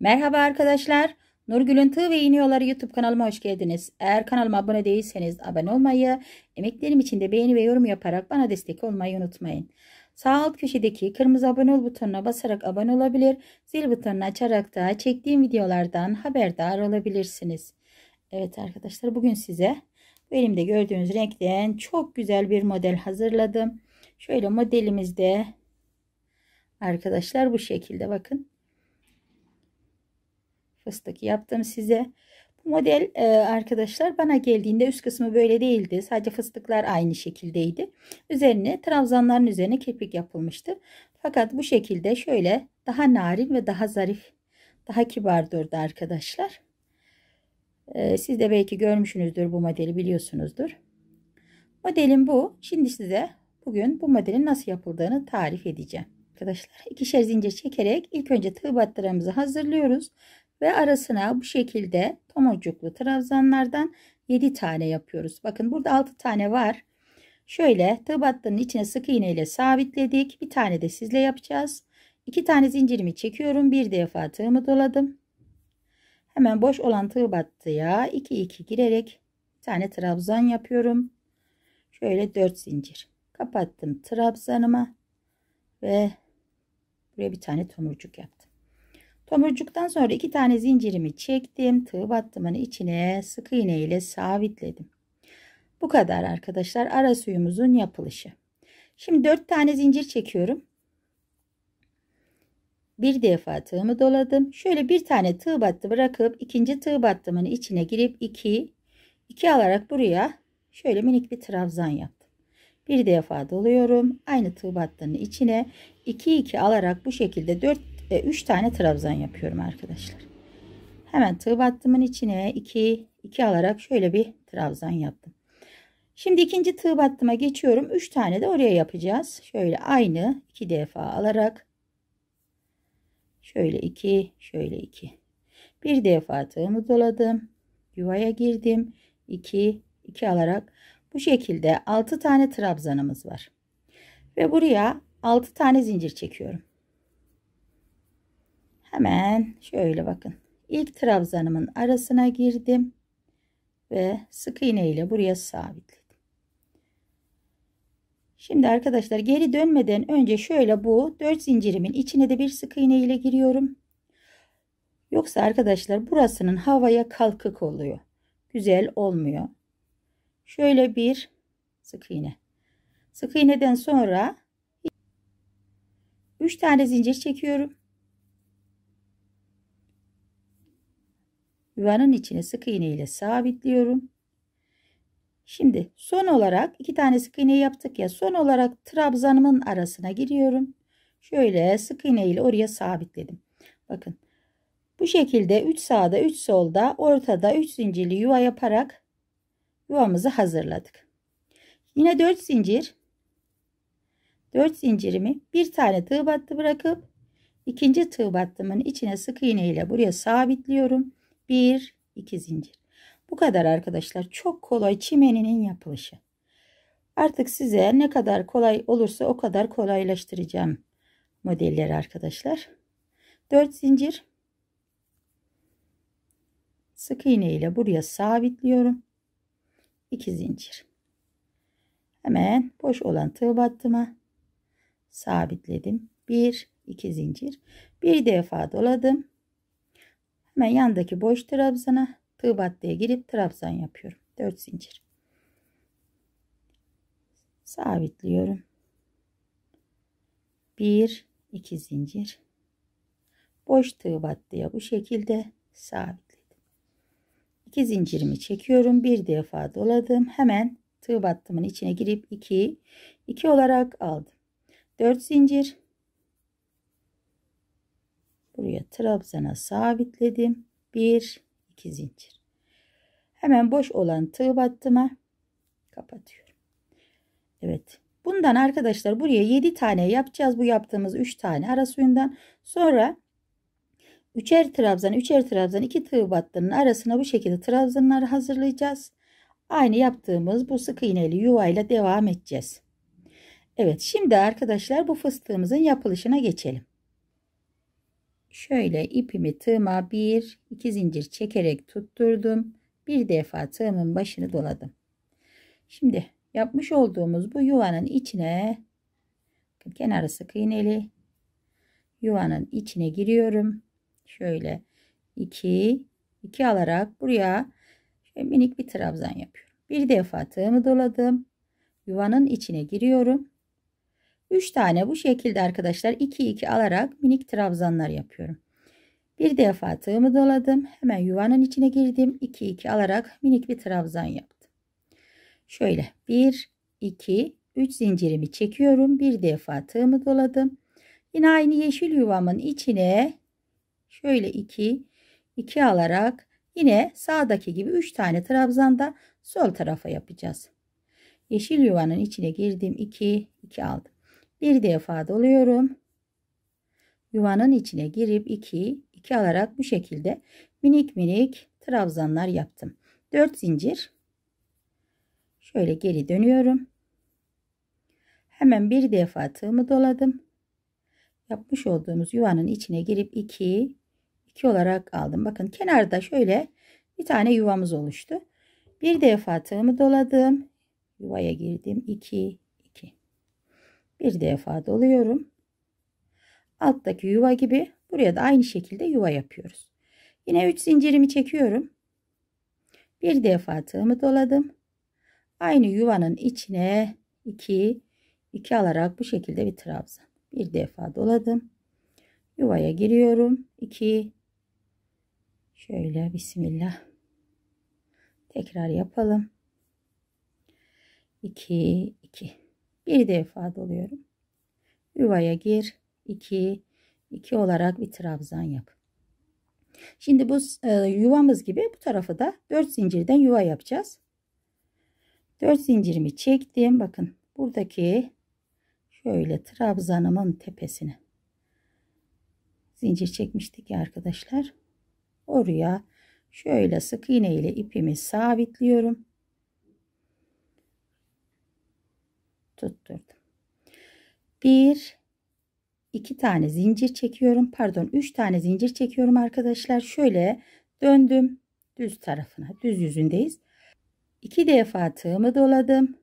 Merhaba arkadaşlar. Nurgül'ün Tığ ve İğne YouTube kanalıma hoş geldiniz. Eğer kanalıma abone değilseniz abone olmayı, emeklerim için de beğeni ve yorum yaparak bana destek olmayı unutmayın. Sağ alt köşedeki kırmızı abone ol butonuna basarak abone olabilir, zil butonunu açarak da çektiğim videolardan haberdar olabilirsiniz. Evet arkadaşlar bugün size elimde gördüğünüz renkten çok güzel bir model hazırladım. Şöyle modelimizde arkadaşlar bu şekilde bakın fıstık yaptım size. Bu model e, arkadaşlar bana geldiğinde üst kısmı böyle değildi. Sadece fıstıklar aynı şekildeydi. Üzerine trabzanların üzerine kirpik yapılmıştı. Fakat bu şekilde şöyle daha narin ve daha zarif, daha kibar durdu arkadaşlar. E, siz de belki görmüşsünüzdür bu modeli biliyorsunuzdur. Modelim bu. Şimdi size bugün bu modelin nasıl yapıldığını tarif edeceğim arkadaşlar. ikişer zincir çekerek ilk önce tığ battıramızı hazırlıyoruz ve arasına bu şekilde tomurcuklu trabzanlardan 7 tane yapıyoruz. Bakın burada 6 tane var. Şöyle tığ battığının içine sık iğne ile sabitledik. Bir tane de sizle yapacağız. 2 tane zincirimi çekiyorum. Bir defa tığımı doladım. Hemen boş olan tığ battıya 2 2 girerek bir tane trabzan yapıyorum. Şöyle 4 zincir. Kapattım trabzanımı ve buraya bir tane tomurcuk yaptım. Tomurcuktan sonra iki tane zincirimi çektim. Tığ battımın içine sık iğne ile sabitledim. Bu kadar arkadaşlar ara suyumuzun yapılışı. Şimdi dört tane zincir çekiyorum. Bir defa tığımı doladım. Şöyle bir tane tığ battı bırakıp ikinci tığ battımın içine girip iki, iki alarak buraya şöyle minik bir trabzan yaptım. Bir defa doluyorum. Aynı tığ battının içine iki iki alarak bu şekilde dört ve 3 tane trabzan yapıyorum arkadaşlar. Hemen tığ battımın içine 2 2 alarak şöyle bir trabzan yaptım. Şimdi ikinci tığ battıma geçiyorum. 3 tane de oraya yapacağız. Şöyle aynı 2 defa alarak şöyle 2, şöyle 2. Bir defa tığımı doladım. Yuvaya girdim. 2, 2 alarak bu şekilde 6 tane trabzanımız var. Ve buraya 6 tane zincir çekiyorum. Hemen şöyle bakın. ilk trabzanımın arasına girdim ve sık iğne ile buraya sabitledim. Şimdi arkadaşlar geri dönmeden önce şöyle bu 4 zincirimin içine de bir sık iğne ile giriyorum. Yoksa arkadaşlar burasının havaya kalkık oluyor. Güzel olmuyor. Şöyle bir sık iğne. Sık iğneden sonra 3 tane zincir çekiyorum. yuvanın içine sık iğne ile sabitliyorum. Şimdi son olarak iki tane sık iğne yaptık ya son olarak trabzanımın arasına giriyorum. Şöyle sık iğne ile oraya sabitledim. Bakın bu şekilde 3 sağda 3 solda ortada 3 zincirli yuva yaparak yuvamızı hazırladık. Yine 4 zincir 4 zincirimi bir tane tığ battı bırakıp ikinci tığ battımın içine sık iğne ile buraya sabitliyorum. 1 2 zincir. Bu kadar arkadaşlar. Çok kolay çimeninin yapılışı. Artık size ne kadar kolay olursa o kadar kolaylaştıracağım modelleri arkadaşlar. 4 zincir. Sık iğne ile buraya sabitliyorum. 2 zincir. Hemen boş olan tığ battıma sabitledim. 1 2 zincir. Bir defa doladım. Hemen yandaki boş trabzana tığ battıya girip trabzan yapıyorum. 4 zincir. Sabitliyorum. 1 2 zincir. Boş tığ battıya bu şekilde sabitledim. 2 zincirimi çekiyorum. Bir defa doladım. Hemen tığ battımın içine girip 2 2 olarak aldım. 4 zincir Buraya trabzana sabitledim. 1 2 zincir. Hemen boş olan tığ battıma kapatıyorum. Evet. Bundan arkadaşlar buraya 7 tane yapacağız. Bu yaptığımız 3 tane ara suyundan. Sonra üçer trabzan, üçer trabzan iki tığ battının arasına bu şekilde trabzanları hazırlayacağız. Aynı yaptığımız bu sık iğneli yuvayla devam edeceğiz. Evet şimdi arkadaşlar bu fıstığımızın yapılışına geçelim. Şöyle ipimi tığıma bir iki zincir çekerek tutturdum. Bir defa tığımın başını doladım. Şimdi yapmış olduğumuz bu yuvanın içine kenarı sık iğneli yuvanın içine giriyorum. Şöyle 2 2 alarak buraya minik bir trabzan yapıyorum. Bir defa tığımı doladım. Yuvanın içine giriyorum. 3 tane bu şekilde arkadaşlar 2 2 alarak minik trabzanlar yapıyorum. Bir defa tığımı doladım. Hemen yuvanın içine girdim. 2 2 alarak minik bir trabzan yaptım. Şöyle 1 2 3 zincirimi çekiyorum. Bir defa tığımı doladım. Yine aynı yeşil yuvamın içine şöyle 2 2 alarak yine sağdaki gibi 3 tane trabzanda sol tarafa yapacağız. Yeşil yuvanın içine girdim. 2 2 aldım. Bir defa doluyorum. Yuvanın içine girip 2 2 alarak bu şekilde minik minik trabzanlar yaptım. 4 zincir. Şöyle geri dönüyorum. Hemen bir defa tığımı doladım. Yapmış olduğumuz yuvanın içine girip 2 2 olarak aldım. Bakın kenarda şöyle bir tane yuvamız oluştu. Bir defa tığımı doladım. Yuvaya girdim. 2 bir defa doluyorum. Alttaki yuva gibi buraya da aynı şekilde yuva yapıyoruz. Yine 3 zincirimi çekiyorum. Bir defa tığımı doladım. Aynı yuvanın içine 2 2 alarak bu şekilde bir trabzan. Bir defa doladım. Yuvaya giriyorum. 2 Şöyle bismillah. Tekrar yapalım. 2 2 bir defa doluyorum. Yuvaya gir. 2 2 olarak bir trabzan yap. Şimdi bu e, yuvamız gibi bu tarafı da 4 zincirden yuva yapacağız. 4 zincirimi çektim. Bakın buradaki şöyle trabzanımın tepesine zincir çekmiştik ya arkadaşlar. Oraya şöyle sık iğne ile ipimi sabitliyorum. tutturdum. Bir, iki tane zincir çekiyorum. Pardon, üç tane zincir çekiyorum arkadaşlar. Şöyle döndüm düz tarafına, düz yüzündeyiz. İki defa tığımı doladım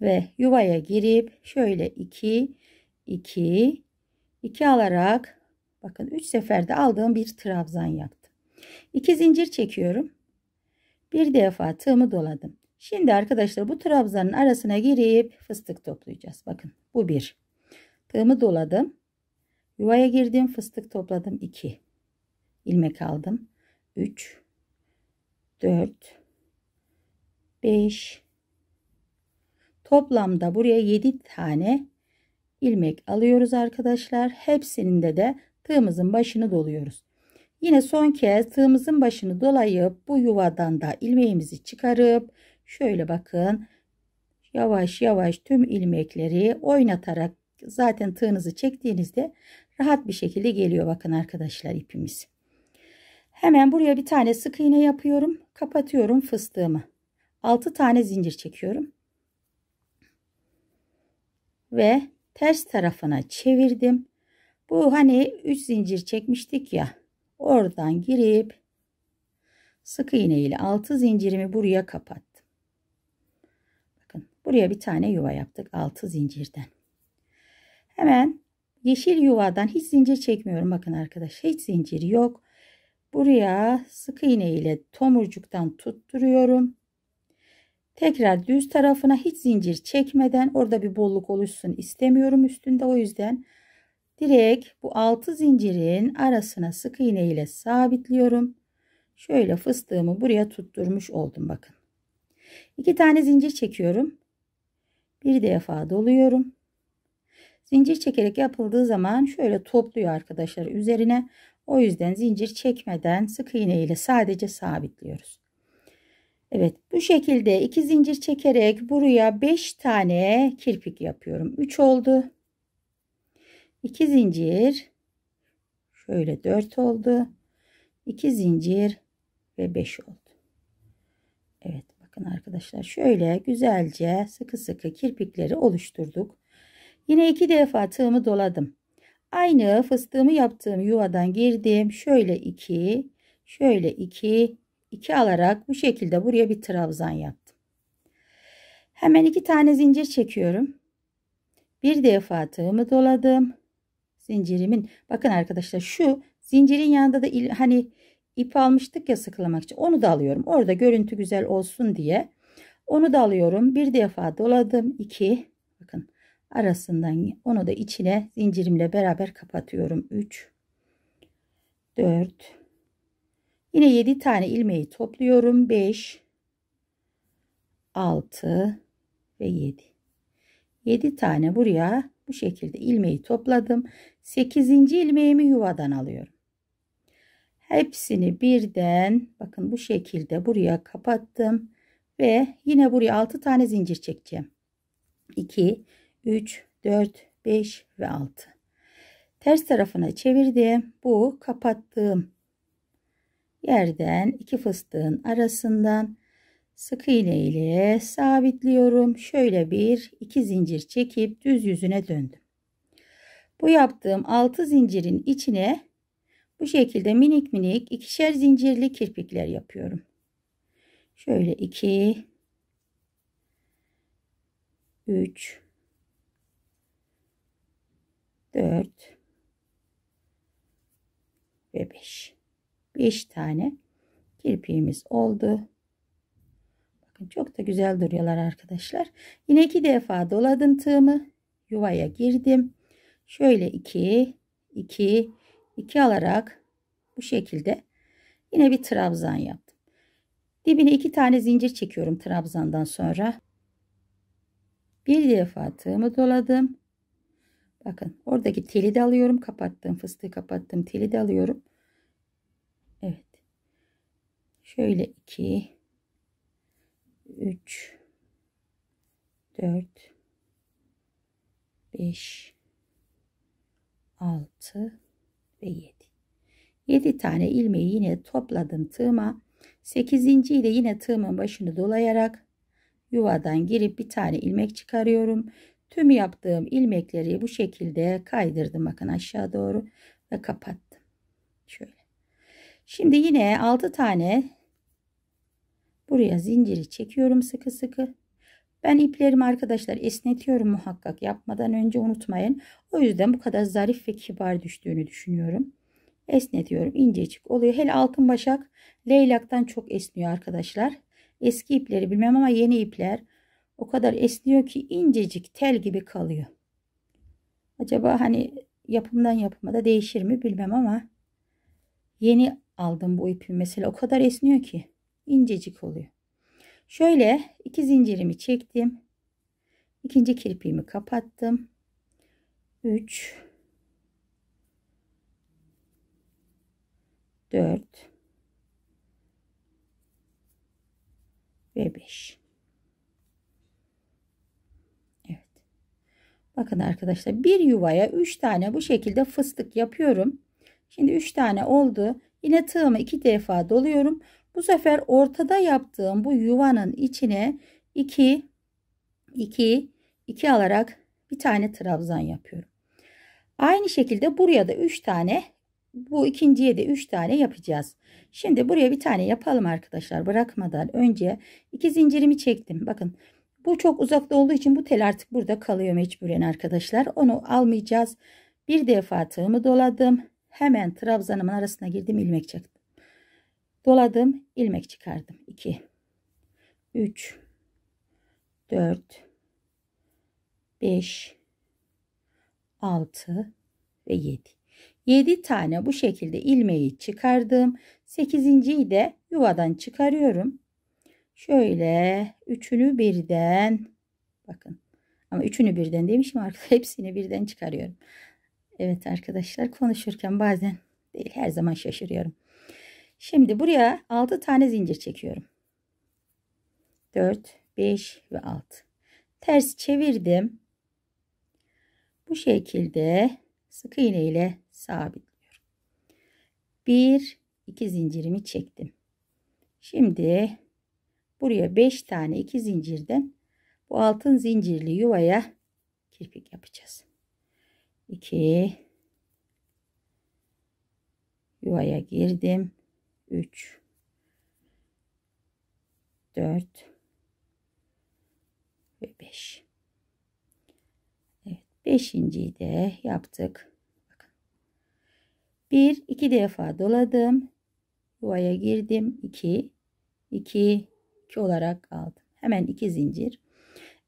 ve yuvaya girip şöyle iki, iki, iki alarak bakın üç seferde aldığım bir trabzan yaptım. İki zincir çekiyorum. Bir defa tığımı doladım. Şimdi arkadaşlar bu trabzanın arasına girip fıstık toplayacağız. Bakın bu bir. Tığımı doladım. Yuvaya girdim. Fıstık topladım. 2. ilmek aldım. 3. 4. 5. Toplamda buraya 7 tane ilmek alıyoruz arkadaşlar. Hepsinde de tığımızın başını doluyoruz. Yine son kez tığımızın başını dolayıp bu yuvadan da ilmeğimizi çıkarıp Şöyle bakın. Yavaş yavaş tüm ilmekleri oynatarak zaten tığınızı çektiğinizde rahat bir şekilde geliyor bakın arkadaşlar ipimiz. Hemen buraya bir tane sık iğne yapıyorum. Kapatıyorum fıstığımı. 6 tane zincir çekiyorum. Ve ters tarafına çevirdim. Bu hani 3 zincir çekmiştik ya. Oradan girip sık iğne ile 6 zincirimi buraya kapat. Buraya bir tane yuva yaptık. 6 zincirden. Hemen yeşil yuvadan hiç zincir çekmiyorum. Bakın arkadaşlar hiç zincir yok. Buraya sık iğne ile tomurcuktan tutturuyorum. Tekrar düz tarafına hiç zincir çekmeden orada bir bolluk oluşsun istemiyorum üstünde. O yüzden direkt bu 6 zincirin arasına sık iğne ile sabitliyorum. Şöyle fıstığımı buraya tutturmuş oldum bakın. 2 tane zincir çekiyorum bir defa doluyorum. Zincir çekerek yapıldığı zaman şöyle topluyor arkadaşlar üzerine. O yüzden zincir çekmeden sık iğne ile sadece sabitliyoruz. Evet bu şekilde iki zincir çekerek buraya 5 tane kirpik yapıyorum. 3 oldu. 2 zincir şöyle 4 oldu. 2 zincir ve 5 oldu. Bakın arkadaşlar şöyle güzelce sıkı sıkı kirpikleri oluşturduk. Yine iki defa tığımı doladım. Aynı fıstığımı yaptığım yuvadan girdim. Şöyle iki, şöyle iki, iki alarak bu şekilde buraya bir trabzan yaptım. Hemen iki tane zincir çekiyorum. Bir defa tığımı doladım. Zincirimin bakın arkadaşlar şu zincirin yanında da hani ip almıştık ya sıkılamak için onu da alıyorum. Orada görüntü güzel olsun diye. Onu da alıyorum. Bir defa doladım. 2 bakın arasından onu da içine zincirimle beraber kapatıyorum. 3 4 Yine 7 tane ilmeği topluyorum. 5 6 ve 7. 7 tane buraya bu şekilde ilmeği topladım. 8. ilmeğimi yuvadan alıyorum hepsini birden bakın bu şekilde buraya kapattım ve yine buraya 6 tane zincir çekeceğim 2 3 4 5 ve 6 ters tarafına çevirdim bu kapattığım yerden iki fıstığın arasından sık iğne ile sabitliyorum şöyle bir iki zincir çekip düz yüzüne döndüm bu yaptığım 6 zincirin içine bu şekilde minik minik ikişer zincirli kirpikler yapıyorum. Şöyle 2 3 4 ve 5. 5 tane kirpiğimiz oldu. Bakın çok da güzel duruyorlar arkadaşlar. Yine iki defa doladım tığımı. Yuvaya girdim. Şöyle 2 2 2 alarak bu şekilde yine bir trabzan yaptım. Dibine 2 tane zincir çekiyorum trabzandan sonra. Bir defa tığımı doladım. Bakın oradaki teli de alıyorum. Kapattığım fıstığı kapattığım teli de alıyorum. Evet. Şöyle 2 3 4 5 6 ve 7. 7 tane ilmeği yine topladım tığıma. 8. ile yine tığımın başını dolayarak yuvadan girip bir tane ilmek çıkarıyorum. Tüm yaptığım ilmekleri bu şekilde kaydırdım bakın aşağı doğru ve kapattım. Şöyle. Şimdi yine altı tane buraya zinciri çekiyorum sıkı sıkı. Ben iplerimi arkadaşlar esnetiyorum muhakkak yapmadan önce unutmayın. O yüzden bu kadar zarif ve kibar düştüğünü düşünüyorum. Esnetiyorum incecik oluyor. Hele altın başak leylaktan çok esniyor arkadaşlar. Eski ipleri bilmem ama yeni ipler o kadar esniyor ki incecik tel gibi kalıyor. Acaba hani yapımdan yapıma da değişir mi bilmem ama yeni aldım bu ipi mesela o kadar esniyor ki incecik oluyor. Şöyle iki zincirimi çektim. İkinci kirpiğimi kapattım. 3 4 ve 5 Evet. Bakın arkadaşlar bir yuvaya 3 tane bu şekilde fıstık yapıyorum. Şimdi 3 tane oldu. Yine tığımı 2 defa doluyorum. Bu sefer ortada yaptığım bu yuvanın içine 2 2 2 alarak bir tane trabzan yapıyorum. Aynı şekilde buraya da 3 tane bu ikinciye de 3 tane yapacağız. Şimdi buraya bir tane yapalım arkadaşlar. Bırakmadan önce iki zincirimi çektim. Bakın bu çok uzakta olduğu için bu tel artık burada kalıyor mecburen arkadaşlar. Onu almayacağız. Bir defa tığımı doladım. Hemen trabzanımın arasına girdim ilmek çektim doladım ilmek çıkardım 2 3 4 5 6 ve 7 7 tane bu şekilde ilmeği çıkardım 8.yi de yuvadan çıkarıyorum şöyle üçünü birden bakın ama üçünü birden demişim artık. hepsini birden çıkarıyorum Evet arkadaşlar konuşurken bazen değil her zaman şaşırıyorum Şimdi buraya 6 tane zincir çekiyorum. 4, 5 ve 6. Ters çevirdim. Bu şekilde sık iğne ile sabitliyorum. 1, 2 zincirimi çektim. Şimdi buraya 5 tane 2 zincirden bu altın zincirli yuvaya kirpik yapacağız. 2 yuvaya girdim. 3 4 ve 5 Evet beşinciyi de yaptık. Bakın. Bir iki defa doladım. Yuvaya girdim. 2 2 2 olarak aldım. Hemen 2 zincir.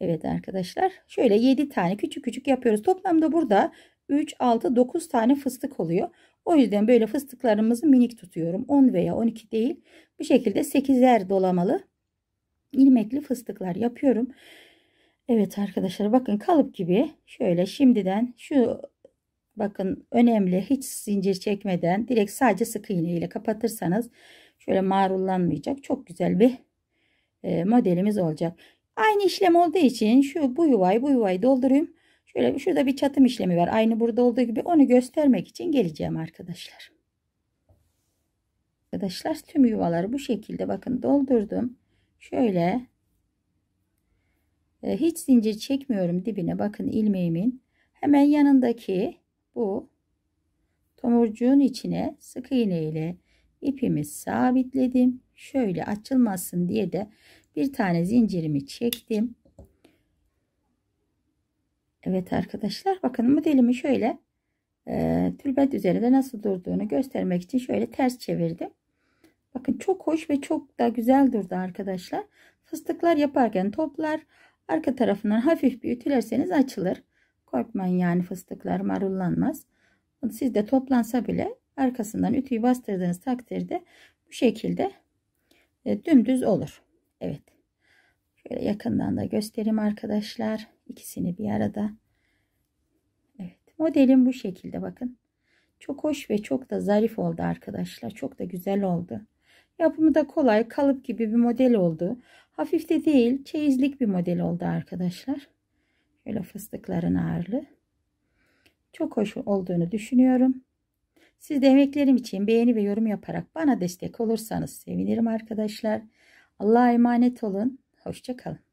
Evet arkadaşlar şöyle 7 tane küçük küçük yapıyoruz. Toplamda burada 3, 6, 9 tane fıstık oluyor. O yüzden böyle fıstıklarımızı minik tutuyorum. 10 veya 12 değil. Bu şekilde 8'er dolamalı ilmekli fıstıklar yapıyorum. Evet arkadaşlar bakın kalıp gibi şöyle şimdiden şu bakın önemli hiç zincir çekmeden direkt sadece sık iğne ile kapatırsanız şöyle marullanmayacak çok güzel bir e, modelimiz olacak. Aynı işlem olduğu için şu bu yuvayı bu yuvayı doldurayım. Şöyle şurada bir çatım işlemi var. Aynı burada olduğu gibi onu göstermek için geleceğim arkadaşlar. Arkadaşlar tüm yuvaları bu şekilde bakın doldurdum. Şöyle e, hiç zincir çekmiyorum dibine bakın ilmeğimin. Hemen yanındaki bu tomurcuğun içine sık iğne ile ipimi sabitledim. Şöyle açılmasın diye de bir tane zincirimi çektim. Evet arkadaşlar bakın modelimi şöyle e, tülbent üzerinde nasıl durduğunu göstermek için şöyle ters çevirdim. Bakın çok hoş ve çok da güzel durdu arkadaşlar. Fıstıklar yaparken toplar arka tarafından hafif bir ütülerseniz açılır. Korkmayın yani fıstıklar marullanmaz. Sizde toplansa bile arkasından ütüyü bastırdığınız takdirde bu şekilde e, dümdüz olur. Evet. Şöyle yakından da göstereyim arkadaşlar. İkisini bir arada. Evet modelim bu şekilde bakın. Çok hoş ve çok da zarif oldu arkadaşlar. Çok da güzel oldu. Yapımı da kolay kalıp gibi bir model oldu. Hafif de değil çeyizlik bir model oldu arkadaşlar. Şöyle fıstıkların ağırlığı. Çok hoş olduğunu düşünüyorum. Siz de emeklerim için beğeni ve yorum yaparak bana destek olursanız sevinirim arkadaşlar. Allah'a emanet olun. Hoşça kalın.